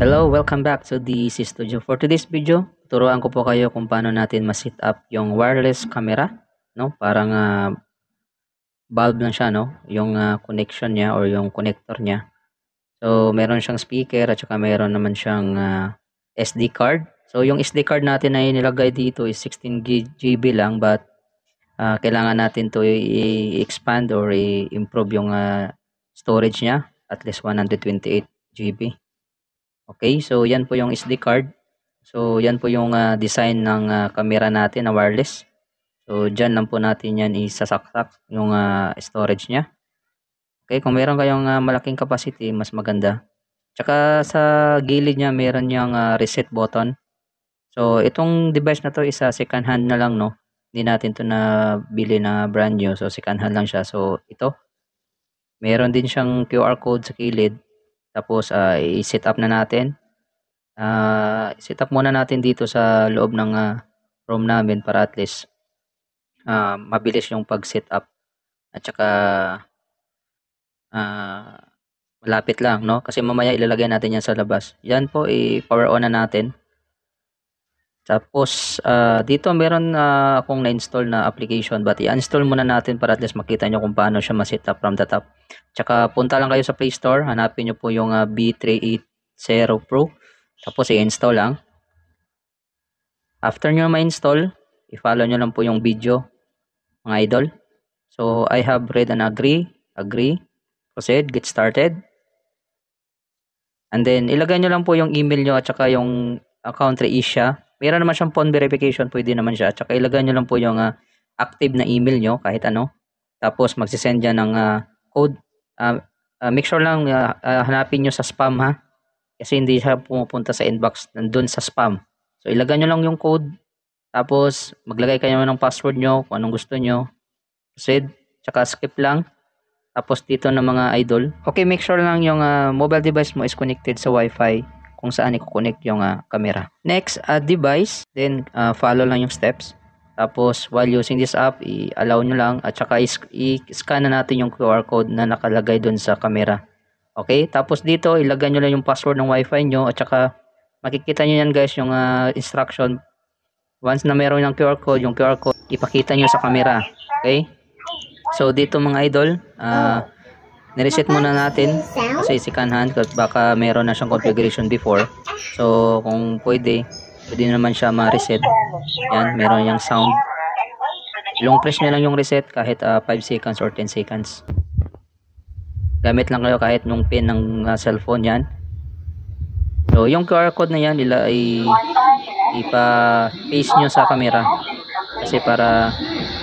Hello, welcome back to the Easy Studio. For today's video, turuan ko po kayo kung paano natin ma-set up yung wireless camera, no? Parang uh, bulb lang siya, no? Yung uh, connection niya or yung connector niya. So, meron siyang speaker at saka meron naman siyang uh, ah, SD card. So, yung SD card natin na inilagay dito is 16 GB lang but uh, kailangan natin to i-expand or i-improve yung uh, storage niya at least 128 GB. Okay, so yan po yung SD card. So yan po yung uh, design ng uh, camera natin na wireless. So dyan lang po natin yan isasaksak yung uh, storage niya. Okay, kung meron kayong uh, malaking capacity, mas maganda. Tsaka sa gilid niya meron yung uh, reset button. So itong device na to isa second hand na lang no. Hindi natin to na bili na brand new. So second hand lang siya. So ito, meron din siyang QR code sa gilid. Tapos uh, i-set up na natin. Uh, set up muna natin dito sa loob ng uh, room namin para at least uh, mabilis yung pag-set up. At saka uh, malapit lang, no? Kasi mamaya ilalagay natin yan sa labas. Yan po, i-power on na natin. Tapos, uh, dito meron uh, akong na-install na application but i-install muna natin para at least makita nyo kung paano siya masit up from the top. Tsaka punta lang kayo sa Play Store, hanapin nyo po yung uh, ah, B380 Pro. Tapos i-install lang. After nyo ma-install, i-follow nyo lang po yung video, mga idol. So, I have read and agree, agree, proceed, get started. And then, ilagay nyo lang po yung email nyo at saka yung account reisha Meron naman siyang phone verification, pwede naman siya. At saka ilagay nyo lang po yung uh, active na email nyo, kahit ano. Tapos magsisend yan ng uh, code. Uh, uh, make sure lang uh, uh, hanapin nyo sa spam ha. Kasi hindi siya pumupunta sa inbox, nandun sa spam. So ilagay nyo lang yung code. Tapos maglagay kayo ng password nyo, kung anong gusto nyo. Proceed. Tsaka skip lang. Tapos dito ng mga idol. Okay, make sure lang yung uh, mobile device mo is connected sa Wi-Fi kung saan i-connect yung uh, camera. Next, uh, device. Then, uh, follow lang yung steps. Tapos, while using this app, i-allow nyo lang at saka i-scan na natin yung QR code na nakalagay dun sa camera. Okay? Tapos dito, ilagay nyo lang yung password ng Wi-Fi nyo at saka makikita nyo yan guys yung uh, instruction. Once na meron ng QR code, yung QR code, ipakita nyo sa camera. Okay? So, dito mga idol, ah... Uh, nireset muna natin sa kasi baka meron na siyang configuration before so kung pwede pwede naman siya ma-reset yan meron yung sound long press na lang yung reset kahit uh, ah, 5 seconds or 10 seconds gamit lang kayo kahit nung pin ng uh, cellphone yan so yung QR code na yan nila ay ipa-paste nyo sa camera kasi para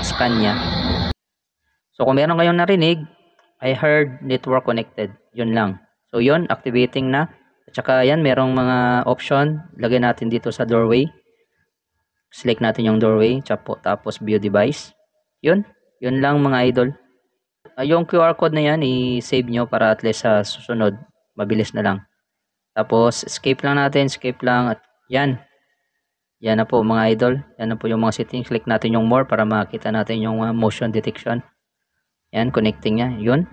scan niya so kung meron kayong narinig I heard network connected. Yun lang. So yun, activating na. At saka yan, merong mga option. Lagay natin dito sa doorway. Select natin yung doorway. Tapo, tapos view device. Yun. Yun lang mga idol. Uh, yung QR code na yan, i-save nyo para at least sa susunod. Mabilis na lang. Tapos, escape lang natin. Escape lang. At yan. Yan na po mga idol. Yan na po yung mga settings. Click natin yung more para makita natin yung ah, motion detection. Yan, connecting niya. Yun.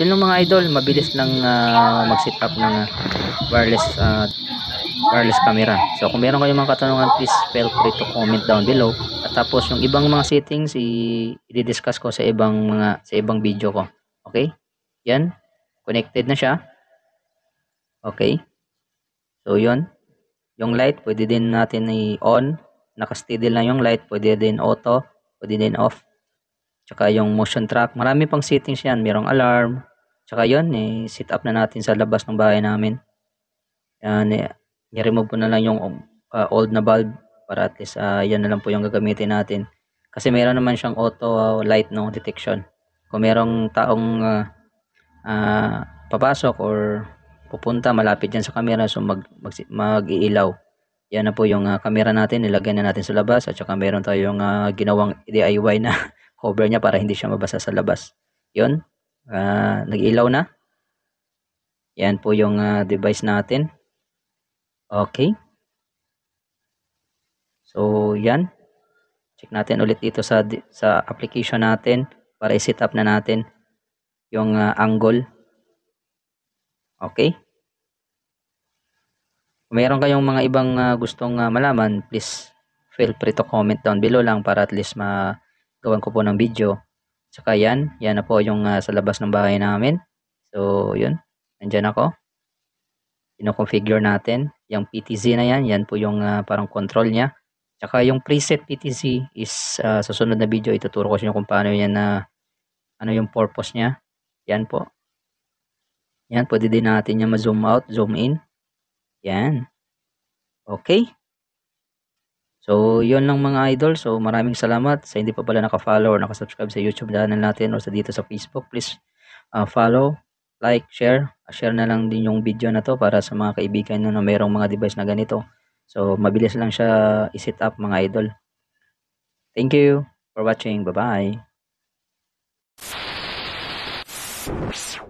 Yun lang mga idol, mabilis lang uh, ah, mag-set up ng uh, wireless uh, wireless camera. So kung meron kayong mga katanungan, please feel free to comment down below. At tapos yung ibang mga settings, i-discuss ko sa ibang mga sa ibang video ko. Okay? Yan. Connected na siya. Okay? So yun. Yung light, pwede din natin i-on. naka na yung light, pwede din auto, pwede din off. Tsaka yung motion track, marami pang settings yan. Merong alarm. Tsaka yun, eh, sit up na natin sa labas ng bahay namin. Yan, eh, i-remove ko na lang yung uh, old na bulb para at least uh, yan na lang po yung gagamitin natin. Kasi meron naman siyang auto uh, light no detection. Kung merong taong uh, uh, papasok or pupunta malapit dyan sa camera so mag, mag, mag-iilaw. Yan na po yung uh, camera natin, nilagay na natin sa labas at saka meron tayong uh, ginawang DIY na cover niya para hindi siya mabasa sa labas. Yun, uh, nag-ilaw na. Yan po yung uh, device natin. Okay. So, yan. Check natin ulit dito sa, sa application natin para i-set up na natin yung uh, angle. Okay. Kung meron kayong mga ibang uh, gustong uh, malaman, please feel free to comment down below lang para at least ma gawan ko po ng video. Saka yan, yan na po yung uh, sa labas ng bahay namin. So, yun. Nandyan ako. Ino-configure natin. Yung PTZ na yan, yan po yung uh, parang control niya. Saka yung preset PTZ is uh, sa sunod na video, ituturo ko sa inyo kung paano yan na uh, ano yung purpose niya. Yan po. Yan, pwede din natin yan ma-zoom out, zoom in. Yan. Okay. So, yon lang mga idol. So, maraming salamat sa hindi pa pala naka-follow or naka-subscribe sa YouTube channel natin or sa dito sa Facebook. Please uh, follow, like, share. Ah, share na lang din yung video na to para sa mga kaibigan nyo na mayroong mga device na ganito. So, mabilis lang siya i-set up mga idol. Thank you for watching. Bye-bye.